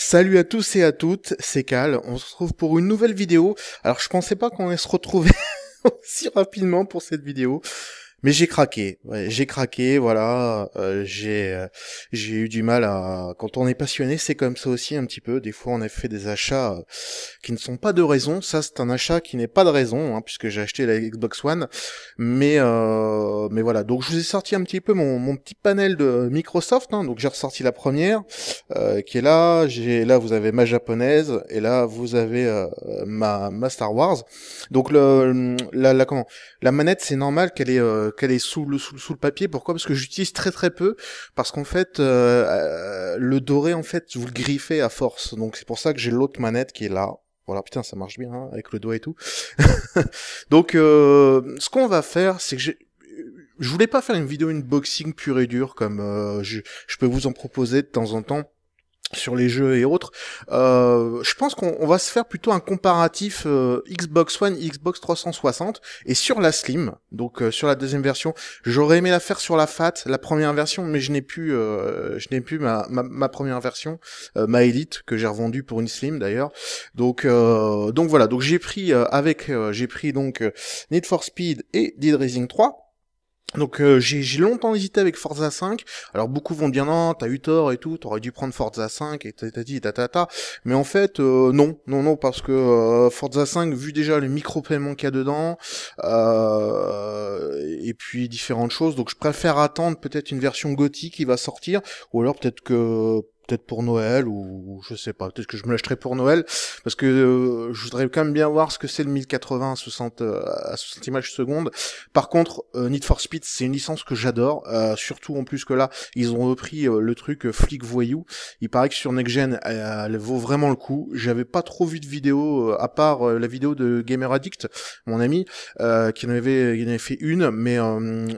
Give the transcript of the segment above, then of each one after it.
Salut à tous et à toutes, c'est Cal, on se retrouve pour une nouvelle vidéo. Alors je pensais pas qu'on allait se retrouver aussi rapidement pour cette vidéo mais j'ai craqué, ouais, j'ai craqué, voilà, euh, j'ai euh, j'ai eu du mal à. Quand on est passionné, c'est comme ça aussi un petit peu. Des fois, on a fait des achats euh, qui ne sont pas de raison. Ça, c'est un achat qui n'est pas de raison, hein, puisque j'ai acheté la Xbox One. Mais euh, mais voilà, donc je vous ai sorti un petit peu mon, mon petit panel de Microsoft. Hein, donc j'ai ressorti la première, qui est là. J'ai là, vous avez ma japonaise, et là, vous avez ma ma Star Wars. Donc le la, la comment la manette, c'est normal qu'elle est qu'elle est sous le sous, sous le papier. Pourquoi Parce que j'utilise très très peu, parce qu'en fait euh, euh, le doré en fait vous le griffez à force. Donc c'est pour ça que j'ai l'autre manette qui est là. Voilà, putain, ça marche bien hein, avec le doigt et tout. Donc euh, ce qu'on va faire, c'est que j'ai je voulais pas faire une vidéo unboxing pure et dure comme je, je, peux vous en proposer de temps en temps sur les jeux et autres, euh, je pense qu'on va se faire plutôt un comparatif euh, Xbox One, Xbox 360 et sur la Slim, donc euh, sur la deuxième version. J'aurais aimé la faire sur la Fat, la première version, mais je n'ai plus, je n'ai plus ma, première version, ma Elite que j'ai revendue pour une Slim d'ailleurs. Donc donc voilà, donc j'ai pris avec j'ai pris donc Need for Speed et Dead Racing 3. Donc euh, j'ai longtemps hésité avec Forza 5. Alors beaucoup vont dire non, t'as eu tort et tout, t'aurais dû prendre Forza 5 et t'as dit ta, ta, ta Mais en fait euh, non, non non parce que euh, Forza 5 vu déjà le micro paiement qu'il y a dedans et puis différentes choses, donc je préfère attendre peut-être une version gothique qui va sortir ou alors peut-être que peut-être pour Noël ou, je sais pas, peut-être que je me lâcherai pour Noël parce que euh, je voudrais quand même bien voir ce que c'est le 1080 euh, à 60 à 60 images secondes. Par contre, euh, Need for Speed, c'est une licence que j'adore, surtout en plus que là, ils ont repris le truc flic voyou. Il paraît que sur Next elle, vaut vraiment le coup. J'avais pas trop vu de vidéo à part la vidéo de Gamer Addict, mon ami, qui en avait, en avait fait une, mais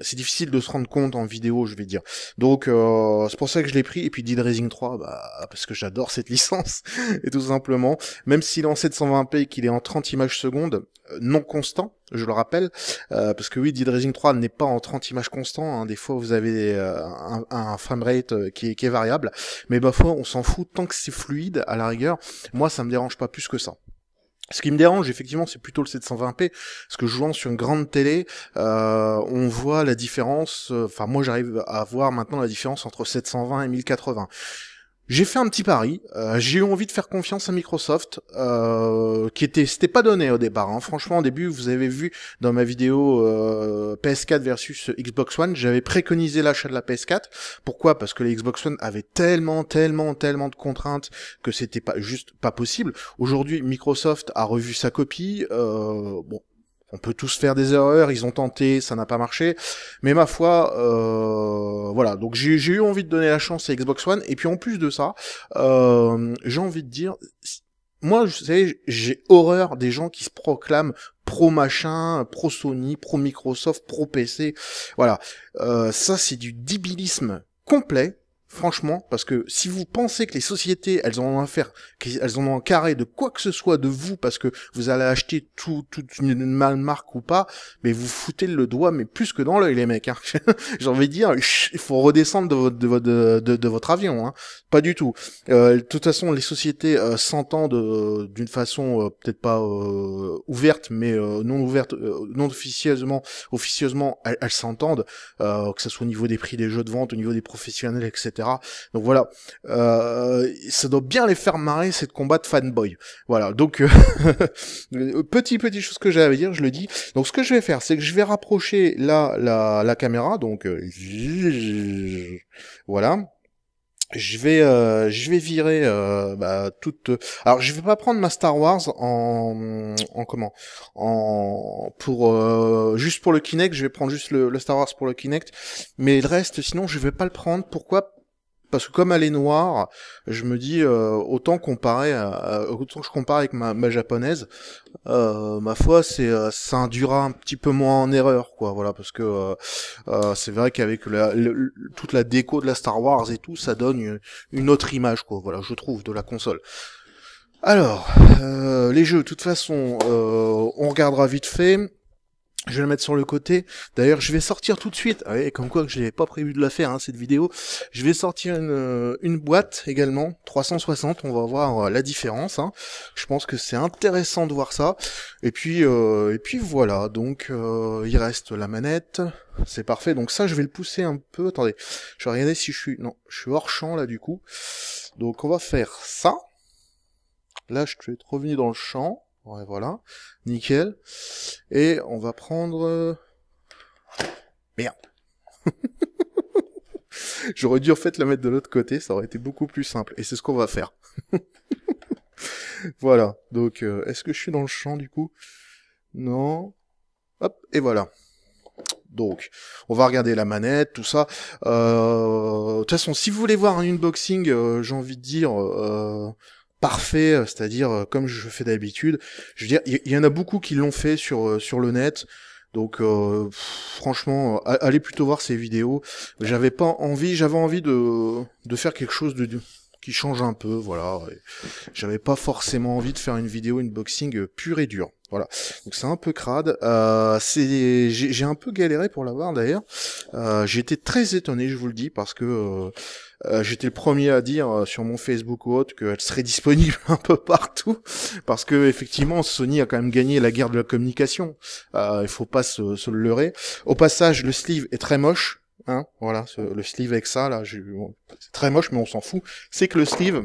c'est difficile de se rendre compte en vidéo, je vais dire. Donc c'est pour ça que je l'ai pris et puis Dead Rising 3 bah, parce que j'adore cette licence, et tout simplement. Même s'il est en 720p et qu'il est en 30 images secondes, euh, non constant, je le rappelle, euh, parce que oui, Dead Rising 3 n'est pas en 30 images constant, hein. des fois vous avez euh, un, un framerate qui est, qui est variable, mais bah on s'en fout tant que c'est fluide, à la rigueur, moi ça me dérange pas plus que ça. Ce qui me dérange, effectivement, c'est plutôt le 720p, parce que jouant sur une grande télé, on voit la différence, enfin moi j'arrive à voir maintenant la différence entre 720 et 1080. J'ai fait un petit pari. Euh, j'ai eu envie de faire confiance à Microsoft, euh, qui était, c'était pas donné au départ. Hein. Franchement, au début, vous avez vu dans ma vidéo euh, PS4 versus Xbox One, j'avais préconisé l'achat de la PS4. Pourquoi Parce que les Xbox One avaient tellement, tellement, tellement de contraintes que c'était pas juste pas possible. Aujourd'hui, Microsoft a revu sa copie. Euh, bon, on peut tous faire des erreurs, ils ont tenté, ça n'a pas marché. Mais ma foi, euh, voilà. Donc j'ai eu envie de donner la chance à Xbox One. Et puis en plus de ça, euh, j'ai envie de dire, moi, vous savez, j'ai horreur des gens qui se proclament pro machin, pro Sony, pro Microsoft, pro PC. Voilà. Euh, ça, c'est du débilisme complet franchement, parce que si vous pensez que les sociétés, elles ont à qu'elles en ont un carré de quoi que ce soit de vous, parce que vous allez acheter tout, toute une, malmarque marque ou pas, mais vous foutez le doigt, mais plus que dans l'œil, les mecs. Hein. J'ai envie de dire, il faut redescendre de votre, avion. Hein. Pas du tout. Euh, de toute façon, les sociétés euh, s'entendent euh, d'une façon peut-être pas ouverte, mais non ouverte, non officieusement, officieusement, elles s'entendent, que ce soit au niveau des prix des jeux de vente, au niveau des professionnels, etc. Donc voilà, euh, ça doit bien les faire marrer ces combats de fanboy. Voilà, donc euh, petit petit chose que j'avais à dire, je le dis. Donc ce que je vais faire, c'est que je vais rapprocher la la, caméra, donc euh, voilà je vais je vais virer bah, toute alors je vais pas prendre ma Star Wars en en comment en pour juste pour le Kinect je vais prendre juste le, le, Star Wars pour le Kinect mais le reste sinon je vais pas le prendre pourquoi parce que comme elle est noire, je me dis euh, autant comparer, autant que je compare avec ma, ma japonaise, euh, ma foi, c'est euh, ça induira un petit peu moins en erreur, quoi. Voilà, parce que c'est vrai qu'avec toute la déco de la Star Wars et tout, ça donne une, autre image, quoi. Voilà, je trouve de la console. Alors, les jeux, de toute façon, on regardera vite fait. Je vais le mettre sur le côté. D'ailleurs, je vais sortir tout de suite. Ah comme quoi que je n'avais pas prévu de la faire hein, cette vidéo. Je vais sortir une, euh, boîte également 360. On va voir euh, la différence. Hein. Je pense que c'est intéressant de voir ça. Et puis euh, et puis voilà. Donc il reste la manette. C'est parfait. Donc ça, je vais le pousser un peu. Attendez, je vais regarder si je suis non, je suis hors champ là du coup. Donc on va faire ça. Là, je suis revenu dans le champ. Ouais, voilà. Nickel. Et on va prendre... Euh, merde. J'aurais dû en fait la mettre de l'autre côté, ça aurait été beaucoup plus simple. Et c'est ce qu'on va faire. voilà. Donc, euh, est-ce que je suis dans le champ du coup Non. Hop, et voilà. Donc, on va regarder la manette, tout ça. Euh, de toute façon, si vous voulez voir un unboxing, j'ai envie de dire parfait, euh, c'est-à-dire euh, comme je fais d'habitude. Je veux dire, il y, en a beaucoup qui l'ont fait sur euh, sur le net. Donc franchement, allez plutôt voir ces vidéos. J'avais pas envie, j'avais envie de de faire quelque chose de, qui change un peu, voilà. J'avais pas forcément envie de faire une vidéo unboxing pure et dure. Voilà. Donc c'est un peu crade. Euh, c'est, j'ai, un peu galéré pour l'avoir d'ailleurs. Euh, j'étais très étonné, je vous le dis, parce que euh, euh, j'étais le premier à dire sur mon Facebook ou autre qu'elle serait disponible un peu partout, parce que effectivement Sony a quand même gagné la guerre de la communication. il faut pas se, se leurrer. Au passage, le sleeve est très moche. Hein, voilà, le sleeve avec ça là, c'est très moche, mais on s'en fout. C'est que le sleeve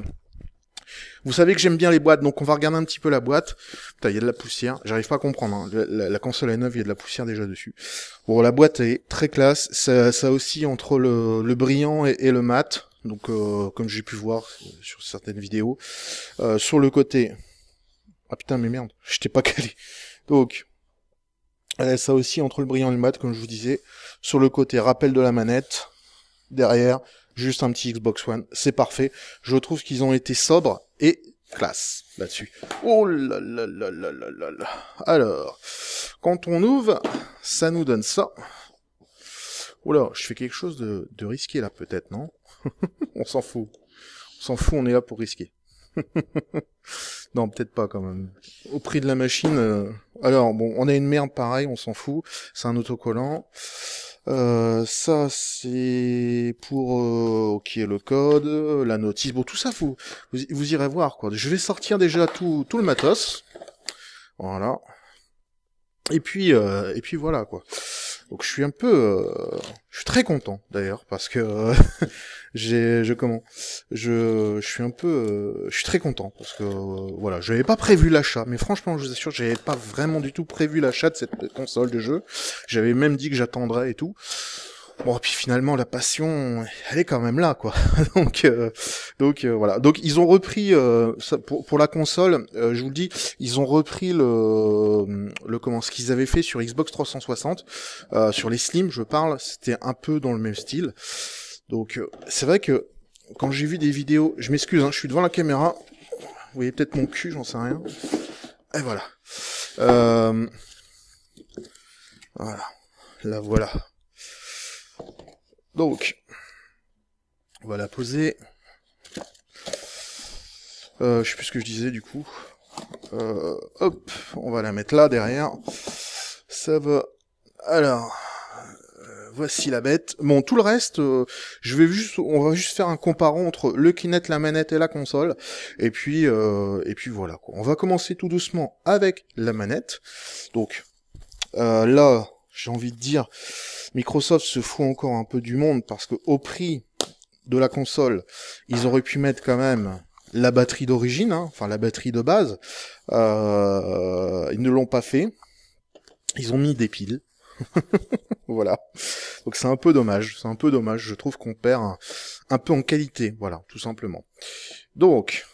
vous savez que j'aime bien les boîtes, donc on va regarder un petit peu la boîte. Putain, il y a de la poussière. J'arrive pas à comprendre. Hein. La, console est neuve, il y a de la poussière déjà dessus. Bon, la boîte est très classe. Ça, aussi entre le, brillant et, le mat. Donc, euh, comme j'ai pu voir sur certaines vidéos, euh, sur le côté. Ah putain, mais merde, je t'ai pas calé. Donc, euh, ça aussi entre le brillant et le mat, comme je vous disais. Sur le côté, rappel de la manette. Derrière, juste un petit Xbox One. C'est parfait. Je trouve qu'ils ont été sobres et classe là-dessus. Oh là là là là là là Alors, quand on ouvre, ça nous donne ça. Oh là, je fais quelque chose de, risqué là peut-être, non On s'en fout. On s'en fout, on est là pour risquer. non, peut-être pas quand même. Au prix de la machine, euh, alors, bon, on a une merde pareil, on s'en fout. C'est un autocollant. Euh, ça, c'est pour qui euh, ok le code, la notice. Bon, tout ça, vous, vous, irez voir. quoi. Je vais sortir déjà tout, le matos. Voilà. Et puis, euh, et puis voilà, quoi. Donc je suis un peu... je suis très content, d'ailleurs, parce que... je comment, je, suis un peu, euh, je suis très content parce que euh, voilà, je n'avais pas prévu l'achat, mais franchement, je vous assure, j'avais pas vraiment du tout prévu l'achat de cette console de jeu. J'avais même dit que j'attendrais et tout. Bon, puis finalement, la passion, elle est quand même là, quoi. donc, euh, donc voilà. Donc, ils ont repris pour, la console. je vous le dis, ils ont repris le, comment, ce qu'ils avaient fait sur Xbox 360, sur les Slim, je parle. C'était un peu dans le même style. Donc euh, c'est vrai que quand j'ai vu des vidéos, je m'excuse, hein, je suis devant la caméra, vous voyez peut-être mon cul, j'en sais rien. Et voilà. Euh, voilà. La voilà. Donc, on va la poser. Euh, je sais plus ce que je disais du coup. Euh, hop, on va la mettre là derrière. Ça va. Alors voici la bête. Bon, tout le reste, euh, je vais juste, on va juste faire un comparant entre le Kinect, la manette et la console. Et puis, euh, et puis voilà. On va commencer tout doucement avec la manette. Donc euh, là, j'ai envie de dire, Microsoft se fout encore un peu du monde parce que au prix de la console, ils auraient pu mettre quand même la batterie d'origine, hein, enfin la batterie de base. ils ne l'ont pas fait. Ils ont mis des piles. voilà. Donc c'est un peu dommage, c'est un peu dommage, je trouve qu'on perd un, peu en qualité, voilà, tout simplement. Donc,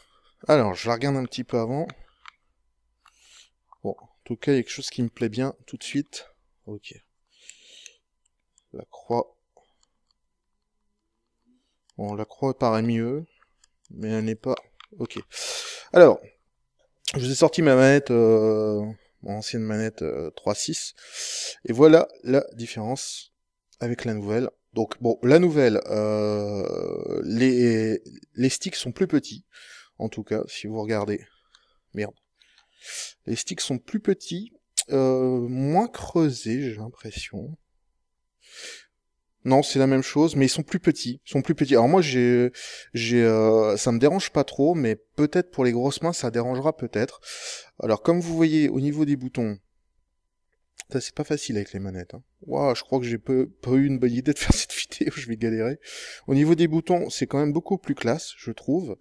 alors, je la regarde un petit peu avant. Bon, en tout cas, il y a quelque chose qui me plaît bien tout de suite. Ok. La croix. Bon, la croix paraît mieux, mais elle n'est pas... Ok. Alors, je vous ai sorti ma manette... Euh, mon ancienne manette 3.6. Euh, Et voilà la différence avec la nouvelle. Donc bon, la nouvelle, euh, les, les sticks sont plus petits. En tout cas, si vous regardez. Merde. Les sticks sont plus petits, euh, moins creusés, j'ai l'impression. Non, c'est la même chose, mais ils sont plus petits. Ils sont plus petits. Alors moi, j'ai, j'ai, euh, ça me dérange pas trop, mais peut-être pour les grosses mains, ça dérangera peut-être. Alors comme vous voyez, au niveau des boutons, ça c'est pas facile avec les manettes. Hein. je crois que j'ai pas eu une bonne idée de faire cette vidéo. Je vais galérer. Au niveau des boutons, c'est quand même beaucoup plus classe, je trouve.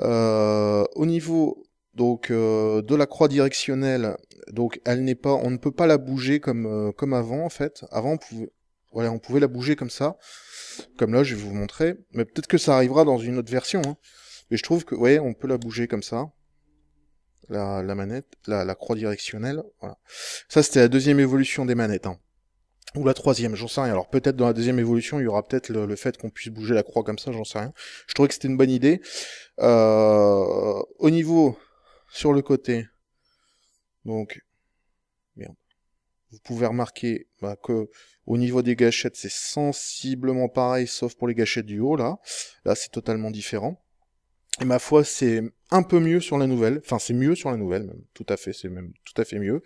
Euh, au niveau donc euh, de la croix directionnelle, donc elle n'est pas, on ne peut pas la bouger comme comme avant en fait. Avant, on pouvait, voilà, on pouvait la bouger comme ça. Comme là, je vais vous montrer. Mais peut-être que ça arrivera dans une autre version. Hein. Mais je trouve que, ouais, on peut la bouger comme ça. La, manette, la, croix directionnelle, voilà. Ça, c'était la deuxième évolution des manettes. Hein. Ou la troisième, j'en sais rien. Alors peut-être dans la deuxième évolution, il y aura peut-être le, fait qu'on puisse bouger la croix comme ça, j'en sais rien. Je trouvais que c'était une bonne idée. Euh, au niveau, sur le côté, donc vous pouvez remarquer qu'au bah, que au niveau des gâchettes, c'est sensiblement pareil, sauf pour les gâchettes du haut, là. Là, c'est totalement différent. Et ma foi, c'est un peu mieux sur la nouvelle. Enfin, c'est mieux sur la nouvelle, même. Tout à fait, c'est même tout à fait mieux.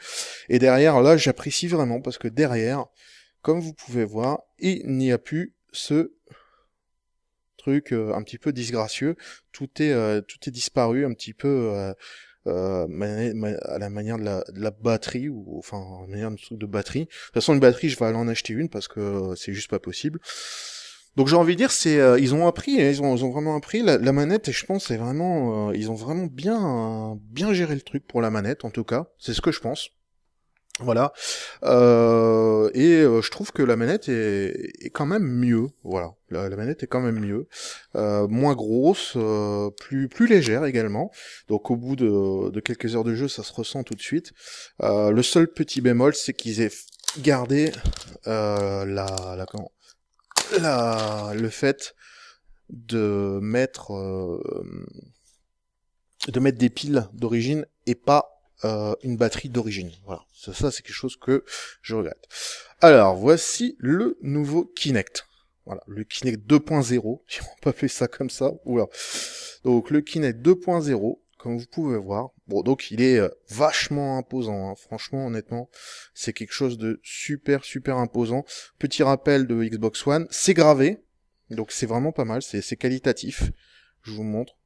Et derrière, là, j'apprécie vraiment, parce que derrière, comme vous pouvez voir, il n'y a plus ce truc euh, un petit peu disgracieux. Tout est, euh, tout est disparu, un petit peu... Euh, euh, à la manière de la, batterie ou enfin à la manière de truc de batterie. De toute façon, une batterie, je vais aller en acheter une parce que euh, c'est juste pas possible. Donc j'ai envie de dire, c'est euh, ils ont appris, hein, ils ont, ils ont vraiment appris la, manette. Et je pense c'est vraiment, ils ont vraiment bien bien géré le truc pour la manette en tout cas. C'est ce que je pense. Voilà. Euh, et euh, je trouve que la manette est, quand même mieux. Voilà. La, manette est quand même mieux. Euh, moins grosse, plus, plus légère également. Donc au bout de, quelques heures de jeu, ça se ressent tout de suite. le seul petit bémol, c'est qu'ils aient gardé la, la, comment, la, le fait de mettre, de mettre des piles d'origine et pas euh, une batterie d'origine. Voilà, ça, c'est quelque chose que je regrette. Alors voici le nouveau Kinect. Voilà, le Kinect 2.0, si on pas fait ça comme ça. Oula. Donc le Kinect 2.0, comme vous pouvez voir, bon donc il est euh, vachement imposant. Hein. Franchement, honnêtement, c'est quelque chose de super super imposant. Petit rappel de Xbox One, c'est gravé, donc c'est vraiment pas mal, c'est qualitatif. Je vous montre.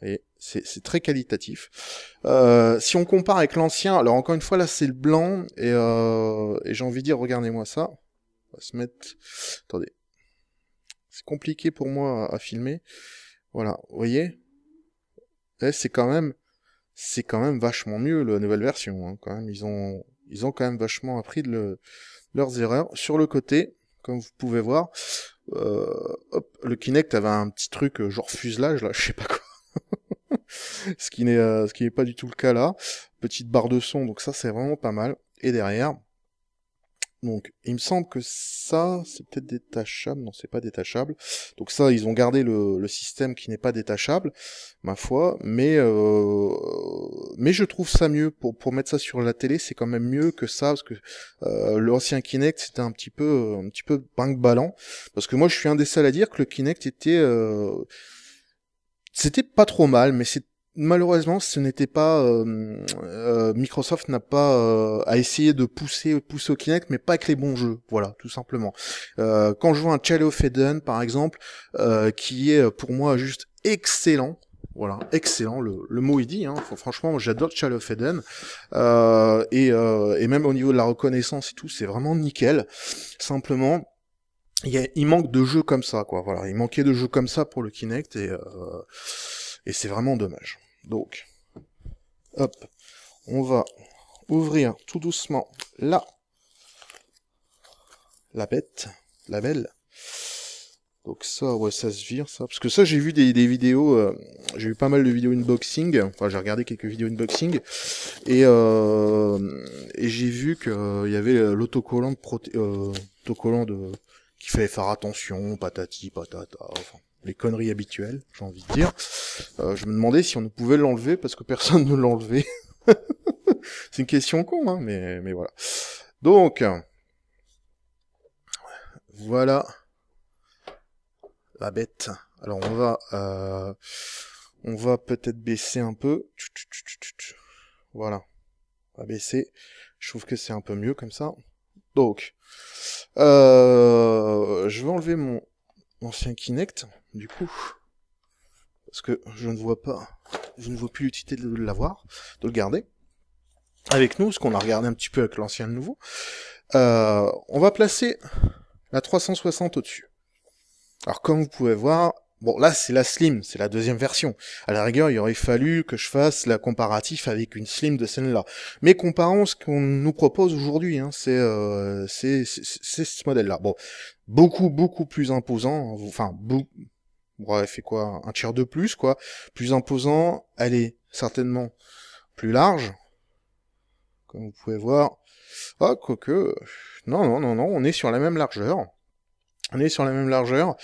Et c'est très qualitatif. Euh, si on compare avec l'ancien, alors encore une fois là c'est le blanc euh, et, j'ai envie de dire regardez-moi ça. On va se mettre. Attendez, c'est compliqué pour moi à, filmer. Voilà, vous voyez, c'est quand même c'est quand même vachement mieux la nouvelle version. Hein, quand même ils ont ils ont quand même vachement appris de leurs erreurs sur le côté, comme vous pouvez voir. Euh, hop, le Kinect avait un petit truc genre fuselage là, je sais pas quoi ce qui n'est euh, ce qui n'est pas du tout le cas là. Petite barre de son, donc ça c'est vraiment pas mal. Et derrière, donc, il me semble que ça, c'est peut-être détachable. Non, c'est pas détachable. Donc ça, ils ont gardé le, le système qui n'est pas détachable, ma foi. Mais euh, mais je trouve ça mieux pour pour mettre ça sur la télé. C'est quand même mieux que ça parce que euh, l'ancien Kinect c'était un petit peu un petit peu bang ballant. Parce que moi, je suis un des seuls à dire que le Kinect était c'était pas trop mal, mais c'est malheureusement, ce n'était pas euh, euh, Microsoft n'a pas à euh, essayer de pousser pousser au Kinect, mais pas avec les bons jeux. Voilà, tout simplement. quand je vois un Shadow of par exemple, qui est pour moi juste excellent. Voilà, excellent, le, mot est dit, hein, franchement j'adore Child of Eden, et, même au niveau de la reconnaissance et tout, c'est vraiment nickel, simplement, il, il, manque de jeux comme ça, quoi. Voilà, il manquait de jeux comme ça pour le Kinect et c'est vraiment dommage. Donc, hop, on va ouvrir tout doucement la, la bête, la belle. Donc ça, ouais, ça se vire, ça. Parce que ça, j'ai vu des, vidéos, euh, j'ai vu pas mal de vidéos unboxing, enfin j'ai regardé quelques vidéos unboxing, et, euh, j'ai vu qu'il euh, y avait l'autocollant de, proté autocollant de qu'il fallait faire attention, patati, patata, enfin les conneries habituelles, j'ai envie de dire. Euh, je me demandais si on pouvait l'enlever parce que personne ne l'enlevait. c'est une question con, hein, mais, mais voilà. Donc, voilà la bête. Alors on va, euh, on va peut-être baisser un peu. Voilà, on va baisser. Je trouve que c'est un peu mieux comme ça. Donc, euh, je vais enlever mon ancien Kinect du coup. Parce que je ne vois pas, je ne vois plus l'utilité de l'avoir, de le garder. Avec nous, ce qu'on a regardé un petit peu avec l'ancien et le nouveau. Euh, on va placer la 360 au-dessus. Alors comme vous pouvez voir, bon là c'est la Slim, c'est la deuxième version. À la rigueur, il aurait fallu que je fasse la comparatif avec une Slim de celle-là. Mais comparons ce qu'on nous propose aujourd'hui, hein. euh, c'est ce modèle-là. Bon, beaucoup beaucoup plus imposant, hein. enfin beaucoup Bon, elle fait quoi Un tiers de plus, quoi. Plus imposant, elle est certainement plus large, comme vous pouvez voir. Ah, quoique... Non, non, non, non, on est sur la même largeur. On est sur la même largeur.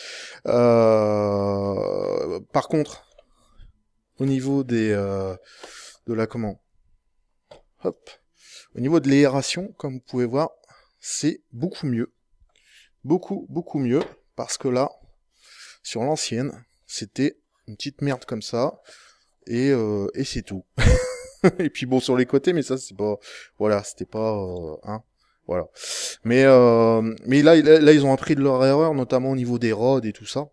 Euh, par contre, au niveau des... Euh, de la comment Hop. Au niveau de l'aération, comme vous pouvez voir, c'est beaucoup mieux. Beaucoup, beaucoup mieux. Parce que là, sur l'ancienne, c'était une petite merde comme ça, et, euh, et c'est tout. et puis bon, sur les côtés, mais ça, c'est pas... Voilà, c'était pas... Euh, hein, voilà. Mais, euh, mais là, là, ils ont appris de leur erreur, notamment au niveau des rods et tout ça.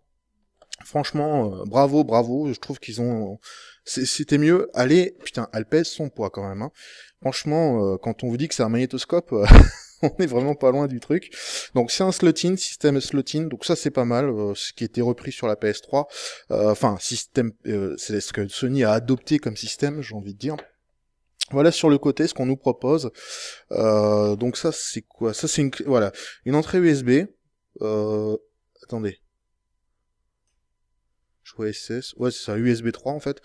Franchement, bravo, bravo. Je trouve qu'ils ont... C'était mieux. Allez, putain, elle pèse son poids quand même. Hein. Franchement, quand on vous dit que c'est un magnétoscope... on est vraiment pas loin du truc. Donc c'est un slot-in, système slot-in, donc ça c'est pas mal, euh, ce qui était repris sur la PS3. Euh, enfin, système, euh, c'est ce que Sony a adopté comme système, j'ai envie de dire. Voilà sur le côté ce qu'on nous propose. donc ça c'est quoi Ça c'est une voilà une entrée USB. attendez, je SS. Ouais c'est ça USB 3 en fait.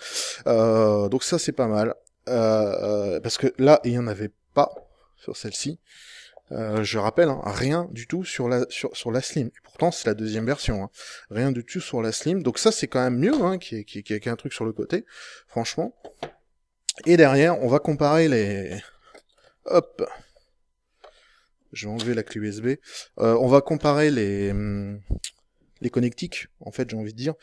donc ça c'est pas mal parce que là il n'y en avait pas sur celle-ci. Euh, je rappelle, hein, rien du tout sur la, sur, la Slim. Et pourtant, c'est la deuxième version. Hein. Rien du tout sur la Slim. Donc ça, c'est quand même mieux hein, qu'il y, un truc sur le côté, franchement. Et derrière, on va comparer les... Hop Je vais enlever la clé USB. Euh, on va comparer les, hmm, les connectiques, en fait, j'ai envie de dire.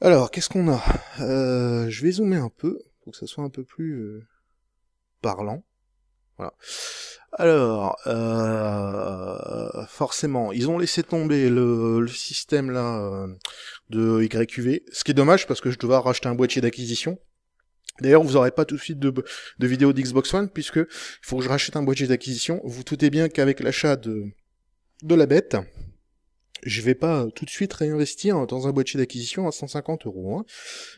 Alors, qu'est-ce qu'on a euh, Je vais zoomer un peu, pour que ça soit un peu plus parlant. Voilà. Alors, euh, forcément, ils ont laissé tomber le, système là euh, de YQV, ce qui est dommage parce que je dois racheter un boîtier d'acquisition. D'ailleurs, vous n'aurez pas tout de suite de, de vidéo d'Xbox One puisque il faut que je rachète un boîtier d'acquisition. Vous doutez bien qu'avec l'achat de de la bête, je vais pas tout de suite réinvestir dans un boîtier d'acquisition à 150 euros, hein,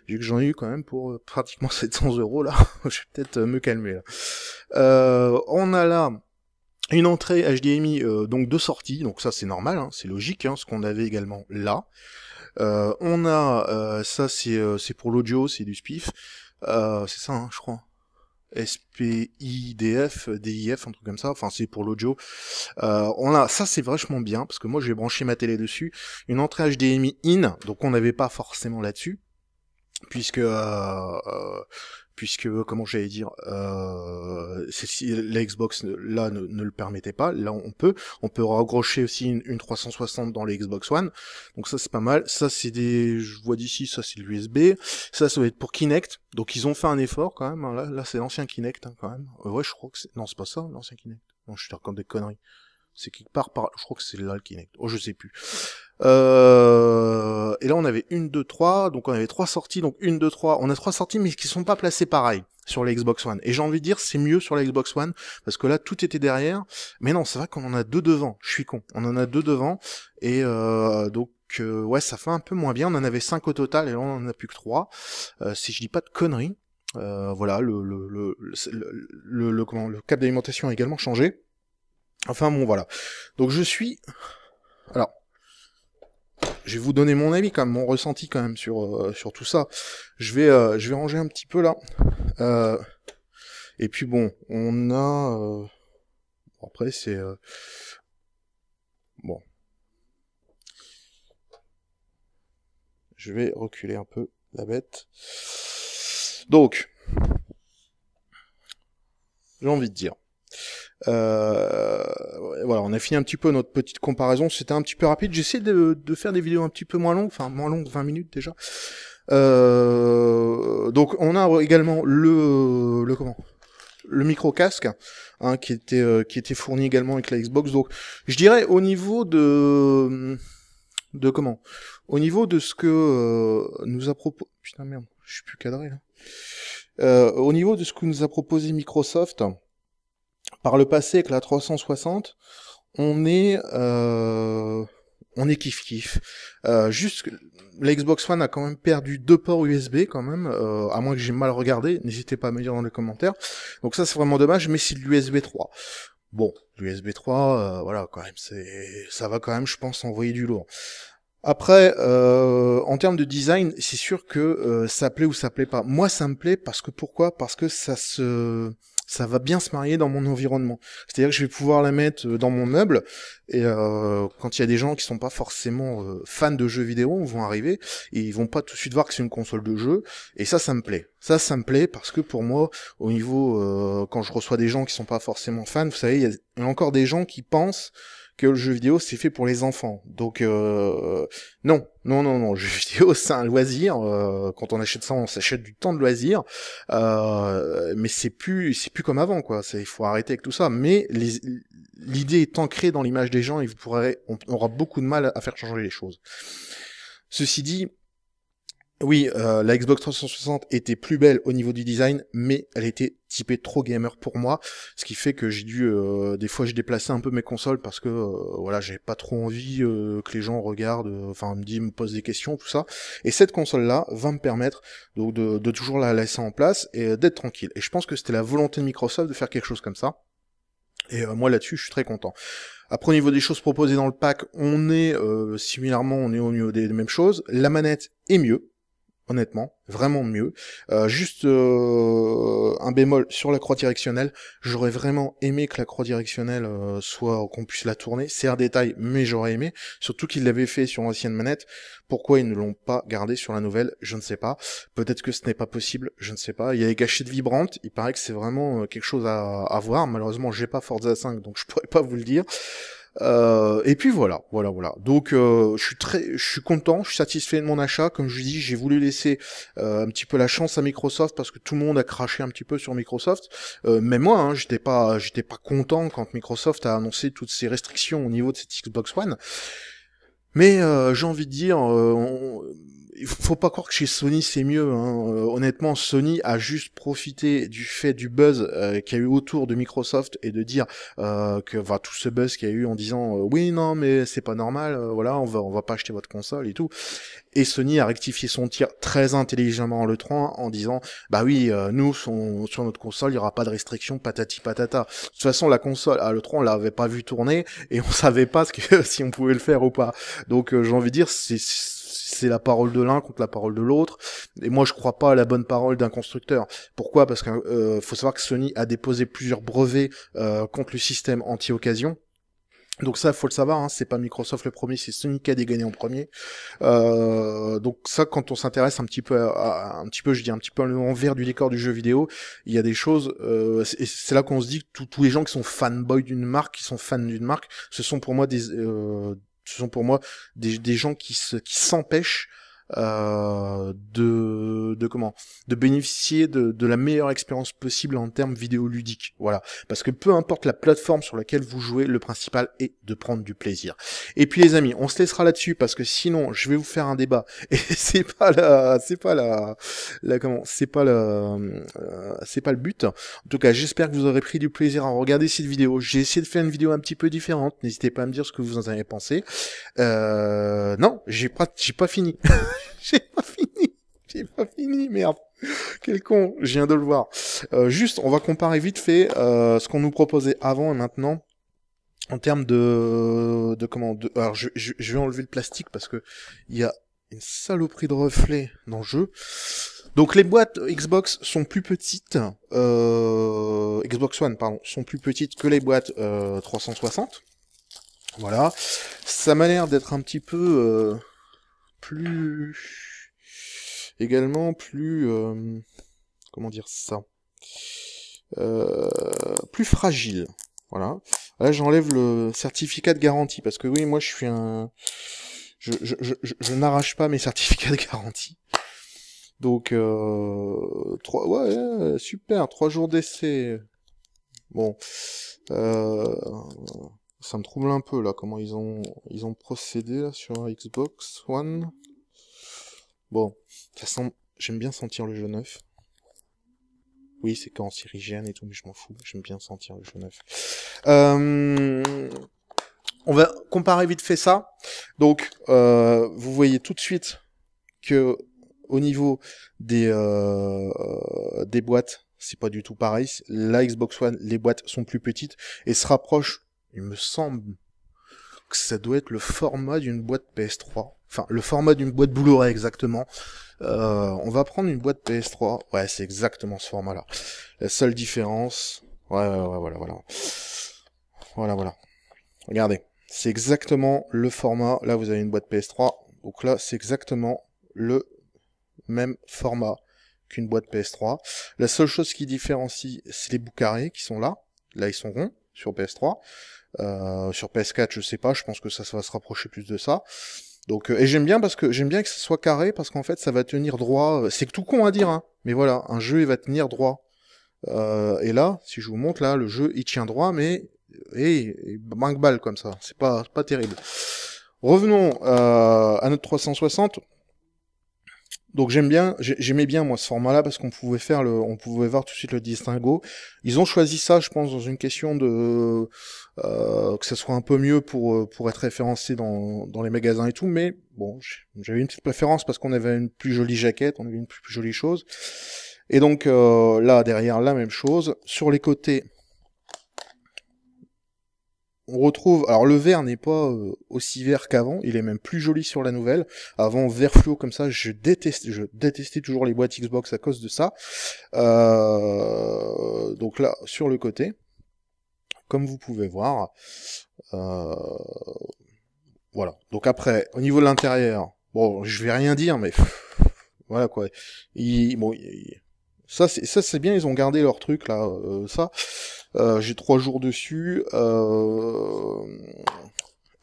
vu que j'en ai eu quand même pour euh, pratiquement 700 euros là. je vais peut-être euh, me calmer là. Euh, on a là une entrée HDMI, donc deux sorties, donc ça c'est normal, hein, c'est logique, hein, ce qu'on avait également là. on a, ça c'est pour l'audio, c'est du SPIF, c'est ça je crois, SPIDF, DIF, un truc comme ça, enfin c'est pour l'audio. Euh, on a, ça c'est vachement bien, parce que moi j'ai branché ma télé dessus, une entrée HDMI in, donc on n'avait pas forcément là-dessus, puisque euh, euh, puisque euh, comment j'allais dire, euh, la Xbox là ne, le permettait pas. Là on peut, on peut raccrocher aussi une, 360 dans les Xbox One. Donc ça c'est pas mal. Ça c'est des, je vois d'ici, ça c'est l'USB. Ça ça va être pour Kinect. Donc ils ont fait un effort quand même. Hein. Là, c'est l'ancien Kinect hein, quand même. Euh, ouais je crois que c'est, non c'est pas ça l'ancien Kinect. Non je suis encore des conneries. C'est qui part par... Je crois que c'est là Oh, je sais plus. Euh, et là, on avait une, deux, trois. Donc, on avait trois sorties. Donc, une, deux, trois. On a trois sorties, mais qui sont pas placées pareil sur la Xbox One. Et j'ai envie de dire, c'est mieux sur la Xbox One, parce que là, tout était derrière. Mais non, ça va qu'on en a deux devant. Je suis con. On en a deux devant. Et euh, donc, euh, ouais, ça fait un peu moins bien. On en avait cinq au total, et là, on en a plus que trois. si je dis pas de conneries. voilà, le, le, le, le, le, cap d'alimentation a également changé. Enfin bon, voilà. Donc je suis... Alors, je vais vous donner mon avis quand même, mon ressenti quand même sur, euh, sur tout ça. Je vais, euh, je vais ranger un petit peu là. Euh, et puis bon, on a... après c'est... Bon. Je vais reculer un peu la bête. Donc, j'ai envie de dire. Euh, voilà, on a fini un petit peu notre petite comparaison. C'était un petit peu rapide. J'essaie de, de, faire des vidéos un petit peu moins longues, enfin moins longues, 20 minutes déjà. Euh, donc on a également le le comment le micro casque hein, qui était euh, qui était fourni également avec la Xbox. Donc je dirais au niveau de de comment au niveau de ce que euh, nous a proposé putain merde je suis plus cadré là au niveau de ce que nous a proposé Microsoft par le passé avec la 360, on est euh, on est kiff kiff. Euh, juste la Xbox One a quand même perdu deux ports USB quand même, euh, à moins que j'ai mal regardé. N'hésitez pas à me dire dans les commentaires. Donc ça c'est vraiment dommage, mais c'est de l'USB 3. Bon, l'USB 3, voilà quand même, c'est ça va quand même, je pense, envoyer du lourd. Après, en termes de design, c'est sûr que ça plaît ou ça plaît pas. Moi, ça me plaît parce que pourquoi Parce que ça se ça va bien se marier dans mon environnement. C'est-à-dire que je vais pouvoir la mettre euh, dans mon meuble, et euh, quand il y a des gens qui sont pas forcément euh, fans de jeux vidéo, vont arriver, et ils vont pas tout de suite voir que c'est une console de jeu, et ça, ça me plaît. Ça, ça me plaît, parce que pour moi, au niveau, quand je reçois des gens qui sont pas forcément fans, vous savez, il y a encore des gens qui pensent que le jeu vidéo c'est fait pour les enfants. Donc euh, non, non, non, non, le jeu vidéo c'est un loisir. Euh, quand on achète ça, on s'achète du temps de loisir. Euh, mais c'est plus, c'est plus comme avant quoi. Il faut arrêter avec tout ça. Mais l'idée est ancrée dans l'image des gens et vous pourrez, on aura beaucoup de mal à faire changer les choses. Ceci dit, oui, euh, la Xbox 360 était plus belle au niveau du design, mais elle était typée trop gamer pour moi, ce qui fait que j'ai dû euh, des fois je déplaçais un peu mes consoles parce que euh, voilà j'ai pas trop envie que les gens regardent, enfin me disent, me posent des questions tout ça. Et cette console là va me permettre donc de, toujours la laisser en place et d'être tranquille. Et je pense que c'était la volonté de Microsoft de faire quelque chose comme ça. Et moi là-dessus, je suis très content. Après au niveau des choses proposées dans le pack, on est similairement, on est au niveau des mêmes choses. La manette est mieux, honnêtement, vraiment mieux. Euh, juste euh, un bémol sur la croix directionnelle, j'aurais vraiment aimé que la croix directionnelle euh, soit qu'on puisse la tourner, c'est un détail, mais j'aurais aimé, surtout qu'ils l'avaient fait sur l'ancienne manette, pourquoi ils ne l'ont pas gardé sur la nouvelle, je ne sais pas, peut-être que ce n'est pas possible, je ne sais pas, il y a les gâchettes vibrantes, il paraît que c'est vraiment quelque chose à, à voir, malheureusement j'ai pas Forza 5, donc je pourrais pas vous le dire, euh, et puis voilà, voilà, voilà. Donc euh, je suis très, je suis content, je suis satisfait de mon achat. Comme je dis, j'ai voulu laisser euh, un petit peu la chance à Microsoft parce que tout le monde a craché un petit peu sur Microsoft. mais moi, hein, j'étais pas, j'étais pas content quand Microsoft a annoncé toutes ces restrictions au niveau de cette Xbox One. Mais j'ai envie de dire, on, faut pas croire que chez Sony c'est mieux. Hein. Euh, honnêtement, Sony a juste profité du fait du buzz euh, qu'il y a eu autour de Microsoft et de dire euh, que va tout ce buzz qu'il y a eu en disant euh, oui non mais c'est pas normal, euh, voilà on va on va pas acheter votre console et tout. Et Sony a rectifié son tir très intelligemment le 3 en disant bah oui nous sur notre console il y aura pas de restriction patati patata. De toute façon la console à le 3 on l'avait pas vu tourner et on savait pas ce que si on pouvait le faire ou pas. Donc j'ai envie de dire c'est c'est la parole de l'un contre la parole de l'autre. Et moi, je crois pas à la bonne parole d'un constructeur. Pourquoi Parce qu'il euh, faut savoir que Sony a déposé plusieurs brevets euh, contre le système anti-occasion. Donc ça, faut le savoir, hein, c'est pas Microsoft le premier, c'est Sony qui a dégainé en premier. Euh, donc ça, quand on s'intéresse un petit peu, à, un petit peu, je dis un petit peu à l'envers du décor du jeu vidéo, il y a des choses. et c'est là qu'on se dit que tous les gens qui sont fanboys d'une marque, qui sont fans d'une marque, ce sont pour moi des ce sont pour moi des gens qui s'empêchent euh, de, comment de bénéficier de, de la meilleure expérience possible en termes vidéoludiques. Voilà, parce que peu importe la plateforme sur laquelle vous jouez, le principal est de prendre du plaisir. Et puis les amis, on se laissera là-dessus parce que sinon, je vais vous faire un débat et c'est pas la, c'est pas la, la comment, c'est pas la, euh, c'est pas le but. En tout cas, j'espère que vous aurez pris du plaisir à regarder cette vidéo. J'ai essayé de faire une vidéo un petit peu différente. N'hésitez pas à me dire ce que vous en avez pensé. Euh, non, j'ai pas, j'ai pas fini. j'ai pas fini. J'ai pas fini, merde. Quel con, je viens de le voir. Euh, juste, on va comparer vite fait euh, ce qu'on nous proposait avant et maintenant en termes de, de comment. alors, je, vais enlever le plastique parce que il y a une saloperie de reflets dans le jeu. Donc les boîtes Xbox sont plus petites, euh, Xbox One pardon, sont plus petites que les boîtes 360. Euh, voilà, ça m'a l'air d'être un petit peu plus également plus euh, comment dire ça euh, plus fragile voilà là j'enlève le certificat de garantie parce que oui moi je suis un je, je, je, je n'arrache pas mes certificats de garantie donc euh, trois ouais super trois jours d'essai bon euh, ça me trouble un peu là, comment ils ont, ils ont procédé là, sur Xbox One. Bon, ça sent... j'aime bien sentir le jeu neuf. Oui, c'est quand Syrigène et tout, mais je m'en fous. J'aime bien sentir le jeu neuf. Euh, on va comparer vite fait ça. Donc, euh, vous voyez tout de suite que au niveau des, euh, des boîtes, c'est pas du tout pareil. La Xbox One, les boîtes sont plus petites et se rapprochent il me semble que ça doit être le format d'une boîte PS3. Enfin, le format d'une boîte blu exactement. Euh, on va prendre une boîte PS3. Ouais, c'est exactement ce format-là. La seule différence... Ouais, ouais, ouais, voilà, voilà. Voilà, voilà. Regardez. C'est exactement le format. Là, vous avez une boîte PS3. Donc là, c'est exactement le même format qu'une boîte PS3. La seule chose qui différencie, c'est les bouts carrés qui sont là. Là, ils sont ronds sur PS3. Euh, sur PS4, je sais pas, je pense que ça, va se rapprocher plus de ça. Donc, euh, et j'aime bien parce que j'aime bien que ça soit carré parce qu'en fait, ça va tenir droit. Euh, c'est tout con à dire, hein. Mais voilà, un jeu, il va tenir droit. et là, si je vous montre là, le jeu, il tient droit, mais et, et balle comme ça. C'est pas, pas terrible. Revenons à notre 360. Donc j'aime bien, j'aimais bien moi ce format-là parce qu'on pouvait faire le, on pouvait voir tout de suite le distinguo. Ils ont choisi ça, je pense, dans une question de euh, que ça soit un peu mieux pour euh, pour être référencé dans dans les magasins et tout. Mais bon, j'avais une petite préférence parce qu'on avait une plus jolie jaquette, on avait une plus, jolie chose. Et donc euh, là derrière la même chose sur les côtés on retrouve, alors le vert n'est pas euh, aussi vert qu'avant, il est même plus joli sur la nouvelle. Avant vert fluo comme ça, je déteste je détestais toujours les boîtes Xbox à cause de ça. Euh, donc là, sur le côté, comme vous pouvez voir, euh, voilà. Donc après, au niveau de l'intérieur, bon, je vais rien dire, mais voilà quoi. Il, bon, il, ça, c'est, ça, c'est bien, ils ont gardé leur truc, là, euh, ça. Euh, j'ai trois jours dessus. Euh,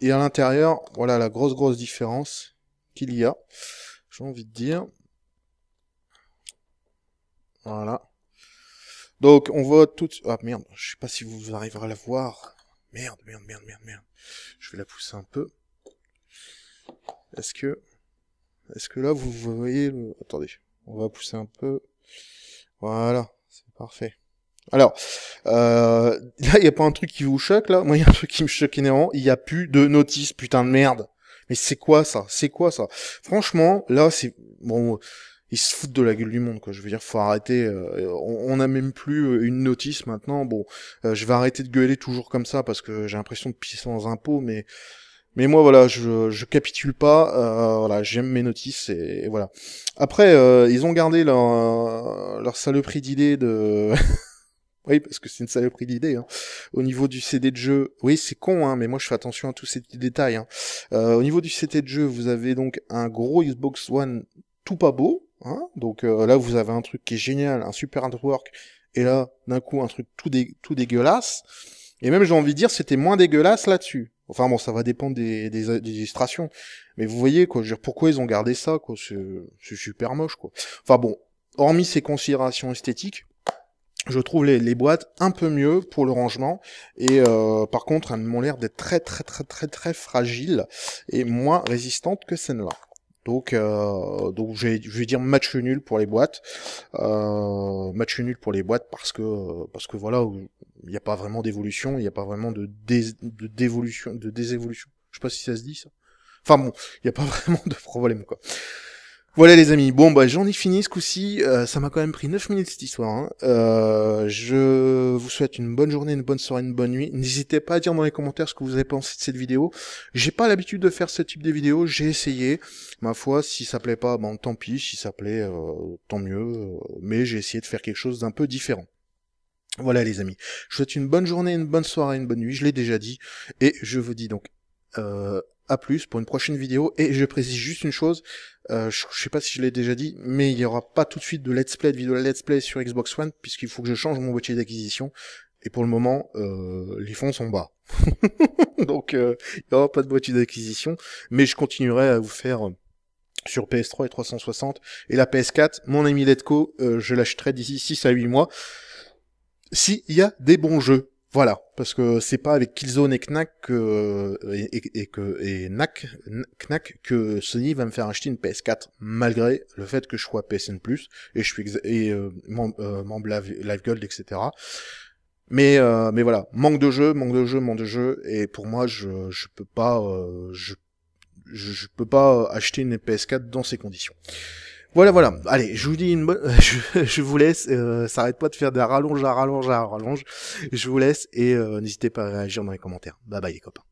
et à l'intérieur, voilà la grosse, grosse différence qu'il y a. J'ai envie de dire. Voilà. Donc, on voit tout Ah, merde, je sais pas si vous arriverez à la voir. Merde, merde, merde, merde, merde. Je vais la pousser un peu. Est-ce que... Est-ce que là, vous voyez Attendez, on va pousser un peu. Voilà, c'est parfait. Alors, euh, là, il n'y a pas un truc qui vous choque, là Moi, il y a un truc qui me choque énormément. Il n'y a plus de notice, putain de merde. Mais c'est quoi ça C'est quoi ça Franchement, là, c'est... Bon, ils se foutent de la gueule du monde, quoi. Je veux dire, faut arrêter. Euh, on n'a même plus euh, une notice, maintenant. Bon, euh, je vais arrêter de gueuler toujours comme ça, parce que j'ai l'impression de pisser dans un pot, mais... Mais moi, voilà, je, je capitule pas. Euh, voilà, j'aime mes notices et, voilà. Après, euh, ils ont gardé leur, leur saloperie d'idée de. Oui, parce que c'est une saloperie d'idée. Hein. Au niveau du CD de jeu, oui, c'est con, hein, mais moi je fais attention à tous ces petits détails. Hein. Euh, au niveau du CD de jeu, vous avez donc un gros Xbox One tout pas beau. Hein. donc là, vous avez un truc qui est génial, un super artwork, et là, d'un coup, un truc tout, dé tout dégueulasse. Et même, j'ai envie de dire, c'était moins dégueulasse là-dessus. Enfin bon, ça va dépendre des, illustrations. Mais vous voyez, quoi, je veux dire, pourquoi ils ont gardé ça, quoi, c'est super moche, quoi. Enfin bon, hormis ces considérations esthétiques, je trouve les, boîtes un peu mieux pour le rangement et euh, par contre elles m'ont l'air d'être très très très très très fragiles et moins résistantes que celles-là. Donc, euh, donc je vais dire match nul pour les boîtes, euh, match nul pour les boîtes parce que parce que voilà il n'y a pas vraiment d'évolution, il n'y a pas vraiment de, d'évolution, de désévolution. Je sais pas si ça se dit ça. Enfin bon, il n'y a pas vraiment de problème quoi. Voilà les amis, bon bah j'en ai fini ce coup-ci, euh, ça m'a quand même pris 9 minutes cette histoire. Hein. Euh, je vous souhaite une bonne journée, une bonne soirée, une bonne nuit. N'hésitez pas à dire dans les commentaires ce que vous avez pensé de cette vidéo. J'ai pas l'habitude de faire ce type de vidéo, j'ai essayé. Ma foi, si ça plaît pas, bon tant pis, si ça plaît, euh, tant mieux. Mais j'ai essayé de faire quelque chose d'un peu différent. Voilà les amis, je vous souhaite une bonne journée, une bonne soirée, une bonne nuit, je l'ai déjà dit, et je vous dis donc euh, à plus pour une prochaine vidéo, et je précise juste une chose, euh, je, ne sais pas si je l'ai déjà dit, mais il n'y aura pas tout de suite de let's play, de vidéo let's play sur Xbox One, puisqu'il faut que je change mon boîtier d'acquisition, et pour le moment, euh, les fonds sont bas. donc il n'y aura pas de boîtier d'acquisition, mais je continuerai à vous faire sur PS3 et 360, et la PS4, mon ami Letco, je l'achèterai d'ici 6 à 8 mois, s'il y a des bons jeux. Voilà, parce que c'est pas avec Killzone et Knack que, et, que et Knack, Knack que Sony va me faire acheter une PS4 malgré le fait que je sois PSN et je suis et euh, euh, membre, LiveGold, Live Gold etc. Mais euh, mais voilà, manque de jeux, manque de jeux, manque de jeux, et pour moi je je peux pas je je peux pas acheter une PS4 dans ces conditions. Voilà, voilà. Allez, je vous dis une bonne. Je, vous laisse. s'arrête euh, ça pas de faire des rallonges à rallonge à rallonge. Je vous laisse et euh, n'hésitez pas à réagir dans les commentaires. Bye bye les copains.